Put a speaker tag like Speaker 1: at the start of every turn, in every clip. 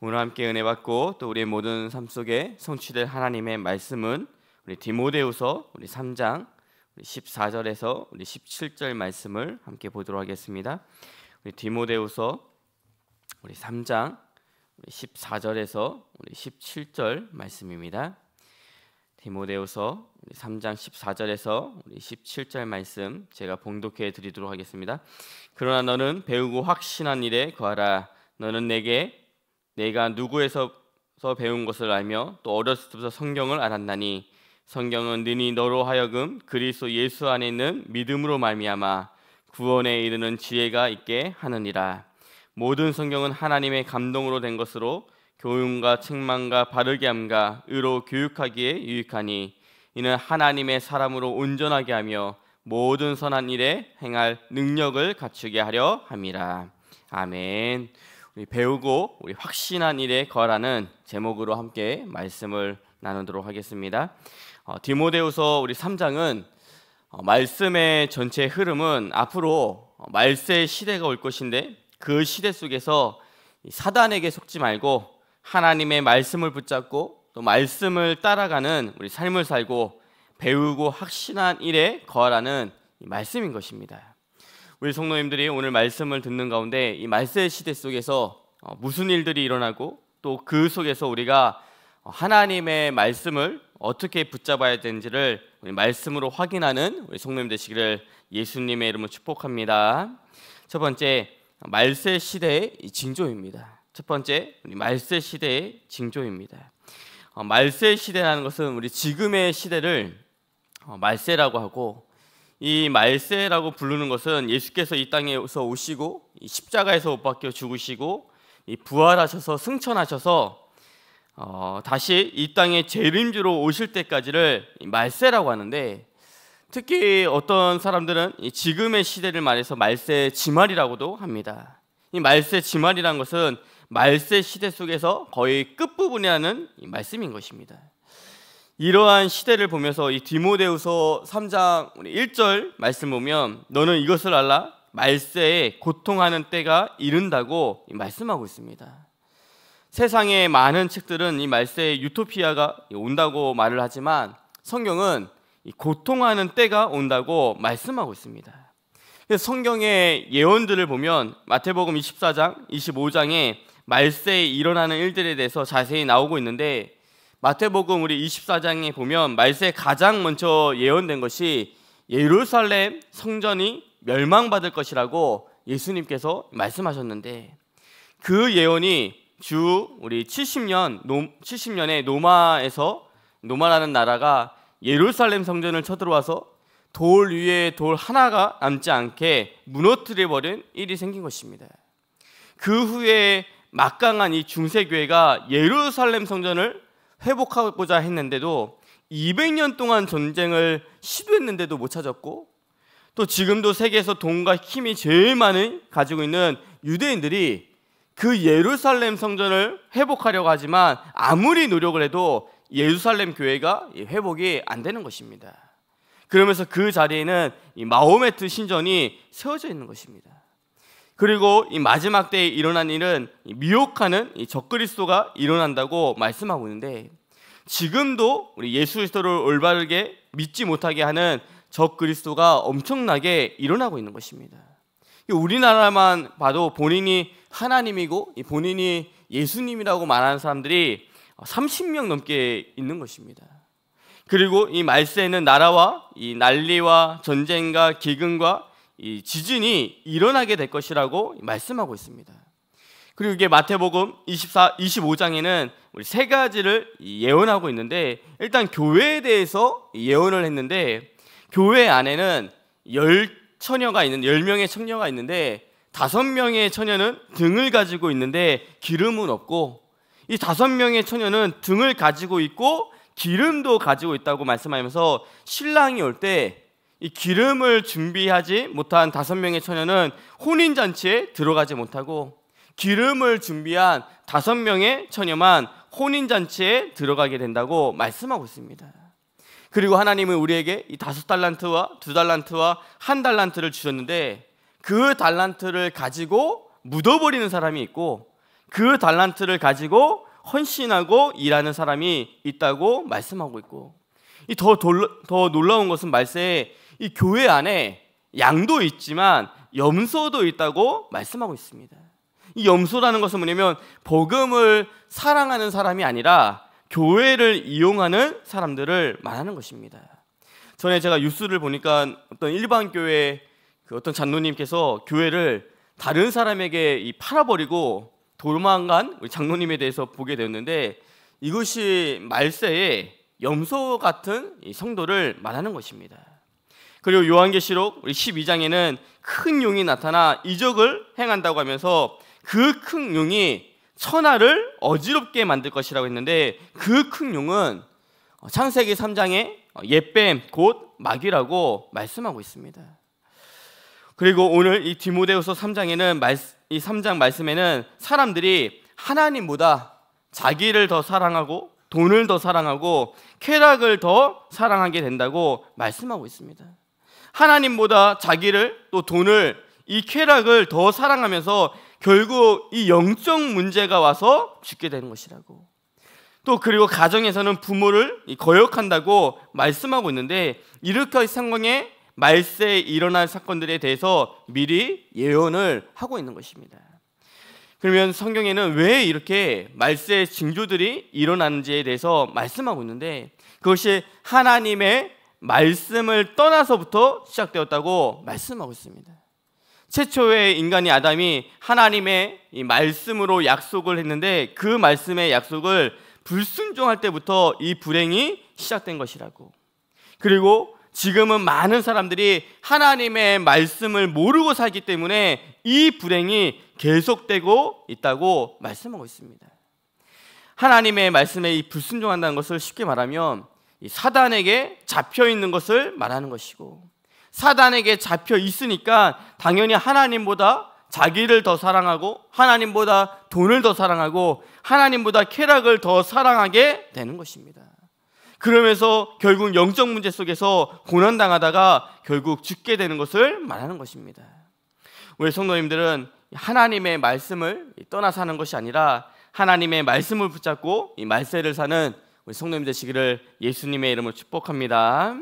Speaker 1: 오늘 함께 은혜 받고 또 우리의 모든 삶 속에 성취될 하나님의 말씀은 우리 디모데후서 우리 3장 우리 14절에서 우리 17절 말씀을 함께 보도록 하겠습니다. 우리 디모데후서 우리 3장 우리 14절에서 우리 17절 말씀입니다. 디모데후서 우리 3장 14절에서 우리 17절 말씀 제가 봉독해 드리도록 하겠습니다. 그러나 너는 배우고 확신한 일에 거하라 너는 내게 내가 누구에서 배운 것을 알며 또 어렸을 때부터 성경을 알았나니 성경은 능히 너로 하여금 그리스도 예수 안에 있는 믿음으로 말미암아 구원에 이르는 지혜가 있게 하느니라. 모든 성경은 하나님의 감동으로 된 것으로 교훈과 책망과 바르게 함과 의로 교육하기에 유익하니 이는 하나님의 사람으로 온전하게 하며 모든 선한 일에 행할 능력을 갖추게 하려 함이라. 아멘. 배우고 우리 확신한 일에 거하라는 제목으로 함께 말씀을 나누도록 하겠습니다. 어, 디모데후서 우리 3장은 어, 말씀의 전체 흐름은 앞으로 어, 말세 시대가 올 것인데 그 시대 속에서 사단에게 속지 말고 하나님의 말씀을 붙잡고 또 말씀을 따라가는 우리 삶을 살고 배우고 확신한 일에 거하라는 말씀인 것입니다. 우리 성도님들이 오늘 말씀을 듣는 가운데 이 말세 시대 속에서 어, 무슨 일들이 일어나고 또 그 속에서 우리가 어, 하나님의 말씀을 어떻게 붙잡아야 되는지를 우리 말씀으로 확인하는 우리 성도님 되시기를 예수님의 이름으로 축복합니다. 첫 번째 말세 시대의 징조입니다. 첫 번째 우리 말세 시대의 징조입니다. 어, 말세 시대라는 것은 우리 지금의 시대를 말세라고 하고 이 말세라고 부르는 것은 예수께서 이 땅에서 오시고 십자가에서 못 박혀 죽으시고 부활하셔서 승천하셔서 어, 다시 이 땅에 재림주로 오실 때까지를 말세라고 하는데 특히 어떤 사람들은 지금의 시대를 말해서 말세 지말이라고도 합니다. 이 말세 지말이란 것은 말세 시대 속에서 거의 끝부분이 하는 말씀인 것입니다. 이러한 시대를 보면서 이디모데우서 3장 1절 말씀 보면 너는 이것을 알라 말세에 고통하는 때가 이른다고 말씀하고 있습니다. 세상의 많은 책들은 이 말세에 유토피아가 온다고 말을 하지만 성경은 고통하는 때가 온다고 말씀하고 있습니다. 성경의 예언들을 보면 마태복음 24장, 25장에 말세에 일어나는 일들에 대해서 자세히 나오고 있는데 마태복음 우리 24장에 보면 말세 가장 먼저 예언된 것이 예루살렘 성전이 멸망받을 것이라고 예수님께서 말씀하셨는데 그 예언이 주 우리 70년 70년에 노마에서 노마라는 나라가 예루살렘 성전을 쳐들어와서 돌 위에 돌 하나가 남지 않게 무너뜨려 버린 일이 생긴 것입니다. 그 후에 막강한 이 중세 교회가 예루살렘 성전을 회복하고자 했는데도 200년 동안 전쟁을 시도했는데도 못 찾았고 또 지금도 세계에서 돈과 힘이 제일 많이 가지고 있는 유대인들이 그 예루살렘 성전을 회복하려고 하지만 아무리 노력을 해도 예루살렘 교회가 회복이 안 되는 것입니다. 그러면서 그 자리에는 마오메트 신전이 세워져 있는 것입니다. 그리고 이 마지막 때에 일어난 일은 미혹하는 이 적그리스도가 일어난다고 말씀하고 있는데 지금도 우리 예수 그리스도를 올바르게 믿지 못하게 하는 적그리스도가 엄청나게 일어나고 있는 것입니다. 우리나라만 봐도 본인이 하나님이고 본인이 예수님이라고 말하는 사람들이 30명 넘게 있는 것입니다. 그리고 이 말세에는 나라와 이 난리와 전쟁과 기근과 이 지진이 일어나게 될 것이라고 말씀하고 있습니다. 그리고 이게 마태복음 24, 25장에는 우리 세 가지를 예언하고 있는데 일단 교회에 대해서 예언을 했는데 교회 안에는 열 처녀가 있는 열 명의 청녀가 있는데 다섯 명의 처녀는 등을 가지고 있는데 기름은 없고 이 다섯 명의 처녀는 등을 가지고 있고 기름도 가지고 있다고 말씀하면서 신랑이 올때 이 기름을 준비하지 못한 다섯 명의 처녀는 혼인 잔치에 들어가지 못하고 기름을 준비한 다섯 명의 처녀만 혼인 잔치에 들어가게 된다고 말씀하고 있습니다. 그리고 하나님은 우리에게 이 다섯 달란트와 두 달란트와 한 달란트를 주셨는데 그 달란트를 가지고 묻어버리는 사람이 있고 그 달란트를 가지고 헌신하고 일하는 사람이 있다고 말씀하고 있고 이더더 놀라운 것은 말세에 이 교회 안에 양도 있지만 염소도 있다고 말씀하고 있습니다. 이 염소라는 것은 뭐냐면 복음을 사랑하는 사람이 아니라 교회를 이용하는 사람들을 말하는 것입니다. 전에 제가 뉴스를 보니까 어떤 일반 교회 그 어떤 장로님께서 교회를 다른 사람에게 팔아버리고 도망간 우리 장로님에 대해서 보게 되었는데 이것이 말세에 염소 같은 성도를 말하는 것입니다. 그리고 요한계시록 12장에는 큰 용이 나타나 이적을 행한다고 하면서 그 큰 용이 천하를 어지럽게 만들 것이라고 했는데 그 큰 용은 창세기 3장에 예뱀 곧 마귀라고 말씀하고 있습니다. 그리고 오늘 이 디모데후서 3장에는 이 3장 말씀에는 사람들이 하나님보다 자기를 더 사랑하고 돈을 더 사랑하고 쾌락을 더 사랑하게 된다고 말씀하고 있습니다. 하나님보다 자기를 또 돈을 이 쾌락을 더 사랑하면서 결국 이 영적 문제가 와서 죽게 되는 것이라고. 또 그리고 가정에서는 부모를 거역한다고 말씀하고 있는데 이렇게 상황에 말세에 일어날 사건들에 대해서 미리 예언을 하고 있는 것입니다. 그러면 성경에는 왜 이렇게 말세의 징조들이 일어나는지에 대해서 말씀하고 있는데 그것이 하나님의 말씀을 떠나서부터 시작되었다고 말씀하고 있습니다. 최초의 인간이 아담이 하나님의 이 말씀으로 약속을 했는데 그 말씀의 약속을 불순종할 때부터 이 불행이 시작된 것이라고. 그리고 지금은 많은 사람들이 하나님의 말씀을 모르고 살기 때문에 이 불행이 계속되고 있다고 말씀하고 있습니다. 하나님의 말씀에 불순종한다는 것을 쉽게 말하면 사단에게 잡혀 있는 것을 말하는 것이고 사단에게 잡혀 있으니까 당연히 하나님보다 자기를 더 사랑하고 하나님보다 돈을 더 사랑하고 하나님보다 쾌락을 더 사랑하게 되는 것입니다. 그러면서 결국 영적 문제 속에서 고난 당하다가 결국 죽게 되는 것을 말하는 것입니다. 우리 성도님들은 하나님의 말씀을 떠나 사는 것이 아니라 하나님의 말씀을 붙잡고 이 말세를 사는 우리 성도님 되시기를 예수님의 이름으로 축복합니다.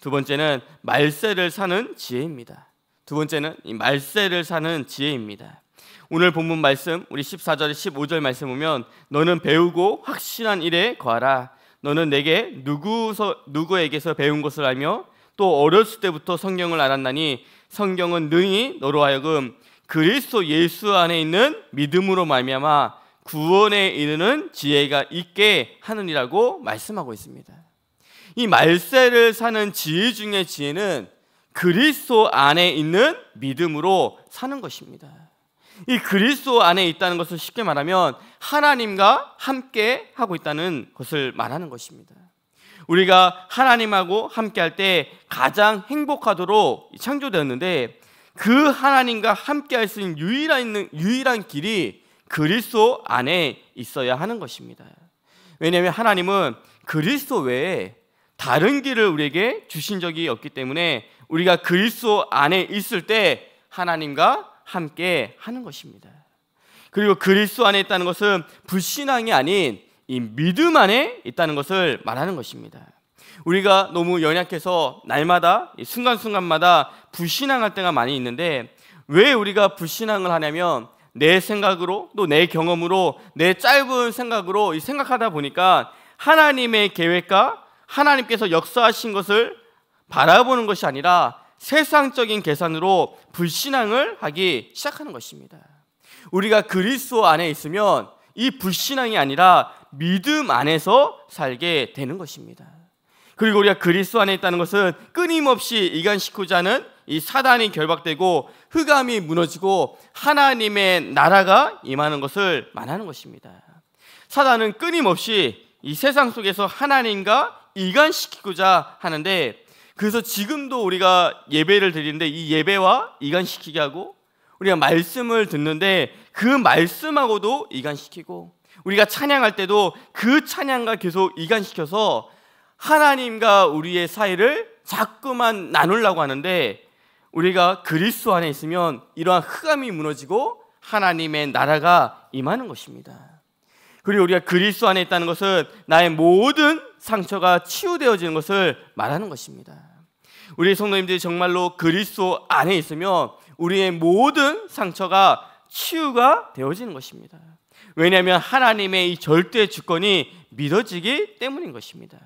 Speaker 1: 두 번째는 말세를 사는 지혜입니다. 두 번째는 이 말세를 사는 지혜입니다. 오늘 본문 말씀 우리 1 4절 15절 말씀 보면 너는 배우고 확실한 일에 거하라. 너는 내게 누구서 누구에게서 배운 것을 알며 또 어렸을 때부터 성경을 알았나니 성경은 능히 너로 하여금 그리스도 예수 안에 있는 믿음으로 말미암아 구원에 이르는 지혜가 있게 하느니라고 말씀하고 있습니다. 이 말세를 사는 지혜 중에 지혜는 그리스도 안에 있는 믿음으로 사는 것입니다. 이 그리스도 안에 있다는 것을 쉽게 말하면 하나님과 함께 하고 있다는 것을 말하는 것입니다. 우리가 하나님하고 함께 할 때 가장 행복하도록 창조되었는데 그 하나님과 함께 할 수 있는 유일한, 유일한 길이 그리스도 안에 있어야 하는 것입니다. 왜냐하면 하나님은 그리스도 외에 다른 길을 우리에게 주신 적이 없기 때문에 우리가 그리스도 안에 있을 때 하나님과 함께 하는 것입니다. 그리고 그리스도 안에 있다는 것은 불신앙이 아닌 이 믿음 안에 있다는 것을 말하는 것입니다. 우리가 너무 연약해서 날마다 순간순간마다 불신앙할 때가 많이 있는데 왜 우리가 불신앙을 하냐면 내 생각으로 또 내 경험으로 내 짧은 생각으로 생각하다 보니까 하나님의 계획과 하나님께서 역사하신 것을 바라보는 것이 아니라 세상적인 계산으로 불신앙을 하기 시작하는 것입니다. 우리가 그리스도 안에 있으면 이 불신앙이 아니라 믿음 안에서 살게 되는 것입니다. 그리고 우리가 그리스도 안에 있다는 것은 끊임없이 이간시키자는 이 사단이 결박되고 흑암이 무너지고 하나님의 나라가 임하는 것을 말하는 것입니다. 사단은 끊임없이 이 세상 속에서 하나님과 이간시키고자 하는데 그래서 지금도 우리가 예배를 드리는데 이 예배와 이간시키게 하고 우리가 말씀을 듣는데 그 말씀하고도 이간시키고 우리가 찬양할 때도 그 찬양과 계속 이간시켜서 하나님과 우리의 사이를 자꾸만 나누려고 하는데 우리가 그리스도 안에 있으면 이러한 흑암이 무너지고 하나님의 나라가 임하는 것입니다. 그리고 우리가 그리스도 안에 있다는 것은 나의 모든 상처가 치유되어지는 것을 말하는 것입니다. 우리 성도님들이 정말로 그리스도 안에 있으면 우리의 모든 상처가 치유가 되어지는 것입니다. 왜냐하면 하나님의 이 절대 주권이 믿어지기 때문인 것입니다.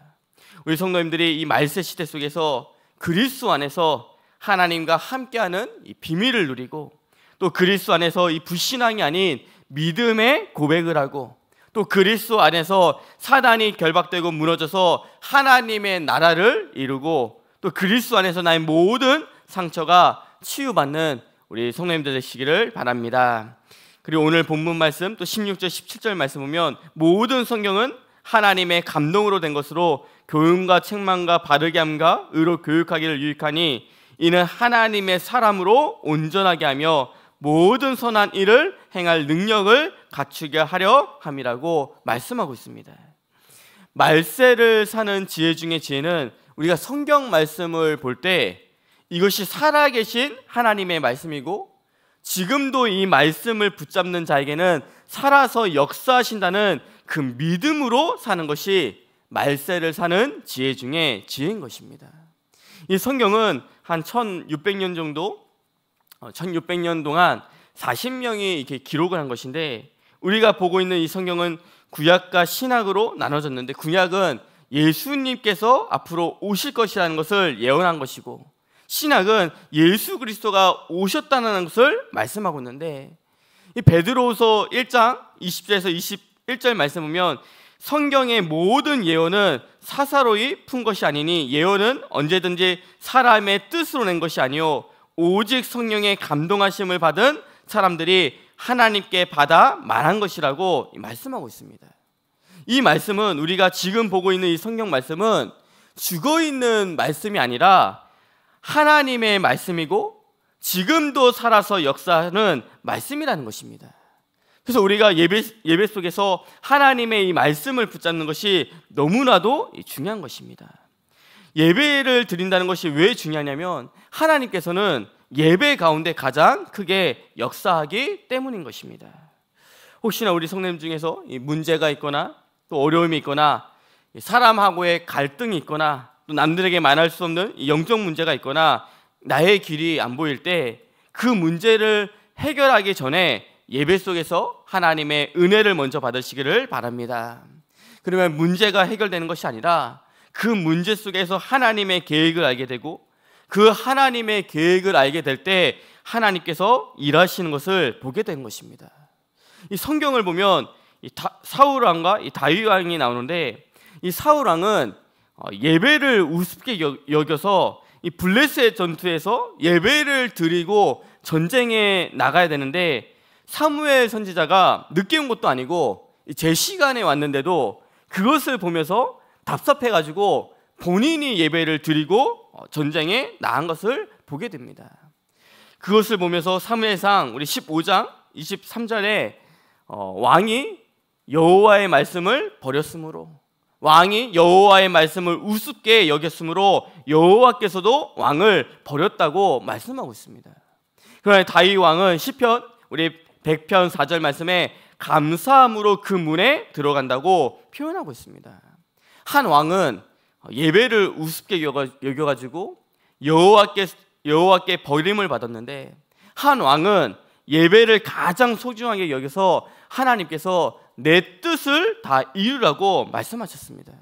Speaker 1: 우리 성도님들이 이 말세 시대 속에서 그리스도 안에서 하나님과 함께하는 비밀을 누리고 또 그리스도 안에서 이 불신앙이 아닌 믿음의 고백을 하고 또 그리스도 안에서 사단이 결박되고 무너져서 하나님의 나라를 이루고 또 그리스도 안에서 나의 모든 상처가 치유받는 우리 성령님들 되시기를 바랍니다. 그리고 오늘 본문 말씀 또 16절 17절 말씀 보면 모든 성경은 하나님의 감동으로 된 것으로 교훈과 책망과 바르게 함과 의로 교육하기를 유익하니 이는 하나님의 사람으로 온전하게 하며 모든 선한 일을 행할 능력을 갖추게 하려 함이라고 말씀하고 있습니다. 말세를 사는 지혜 중의 지혜는 우리가 성경 말씀을 볼 때 이것이 살아계신 하나님의 말씀이고 지금도 이 말씀을 붙잡는 자에게는 살아서 역사하신다는 그 믿음으로 사는 것이 말세를 사는 지혜 중의 지혜인 것입니다. 이 성경은 한 1600년 정도 1600년 어, 동안 40명이 이렇게 기록을 한 것인데 우리가 보고 있는 이 성경은 구약과 신약으로 나눠졌는데 구약은 예수님께서 앞으로 오실 것이라는 것을 예언한 것이고 신약은 예수 그리스도가 오셨다는 것을 말씀하고 있는데 이 베드로후서 1장 20절에서 21절 말씀 보면 성경의 모든 예언은 사사로이 푼 것이 아니니 예언은 언제든지 사람의 뜻으로 낸 것이 아니요 오직 성령의 감동하심을 받은 사람들이 하나님께 받아 말한 것이라고 말씀하고 있습니다. 이 말씀은 우리가 지금 보고 있는 이 성경 말씀은 죽어 있는 말씀이 아니라 하나님의 말씀이고 지금도 살아서 역사하는 말씀이라는 것입니다. 그래서 우리가 예배, 예배 속에서 하나님의 이 말씀을 붙잡는 것이 너무나도 중요한 것입니다. 예배를 드린다는 것이 왜 중요하냐면 하나님께서는 예배 가운데 가장 크게 역사하기 때문인 것입니다. 혹시나 우리 성님 중에서 문제가 있거나 또 어려움이 있거나 사람하고의 갈등이 있거나 또 남들에게 말할 수 없는 영적 문제가 있거나 나의 길이 안 보일 때 그 문제를 해결하기 전에 예배 속에서 하나님의 은혜를 먼저 받으시기를 바랍니다. 그러면 문제가 해결되는 것이 아니라 그 문제 속에서 하나님의 계획을 알게 되고 그 하나님의 계획을 알게 될 때 하나님께서 일하시는 것을 보게 된 것입니다. 이 성경을 보면 이 사울 왕과 이 다윗 왕이 나오는데 이 사울 왕은 어, 예배를 우습게 여겨서 이블레스 전투에서 예배를 드리고 전쟁에 나가야 되는데 사무엘 선지자가 늦게 온 것도 아니고 제 시간에 왔는데도 그것을 보면서 답답해가지고 본인이 예배를 드리고 어, 전쟁에 나간 것을 보게 됩니다. 그것을 보면서 사무엘상 우리 15장 23절에 어, 왕이 여호와의 말씀을 버렸으므로 왕이 여호와의 말씀을 우습게 여겼으므로 여호와께서도 왕을 버렸다고 말씀하고 있습니다. 그러나 다윗 왕은 시편 우리 100편 4절 말씀에 감사함으로 그 문에 들어간다고 표현하고 있습니다. 한 왕은 예배를 우습게 여겨 가지고 여호와께 여호와께 버림을 받았는데 한 왕은 예배를 가장 소중하게 여기서 하나님께서 내 뜻을 다 이루라고 말씀하셨습니다.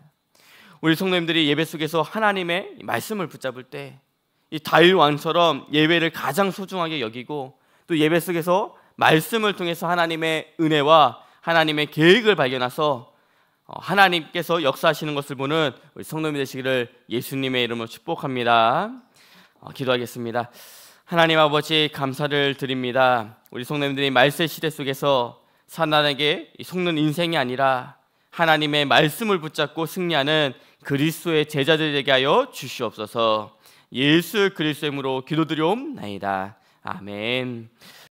Speaker 1: 우리 성도님들이 예배 속에서 하나님의 말씀을 붙잡을 때 이 다윗 왕처럼 예배를 가장 소중하게 여기고 또 예배 속에서 말씀을 통해서 하나님의 은혜와 하나님의 계획을 발견해서 어, 하나님께서 역사하시는 것을 보는 우리 성도님 되시기를 예수님의 이름으로 축복합니다. 어, 기도하겠습니다. 하나님 아버지 감사를 드립니다. 우리 성도님들이 말세 시대 속에서 사단에게 속는 인생이 아니라 하나님의 말씀을 붙잡고 승리하는 그리스도의 제자들 되게 하여 주시옵소서. 예수 그리스도의 이름으로 기도드려옵나이다. 아멘.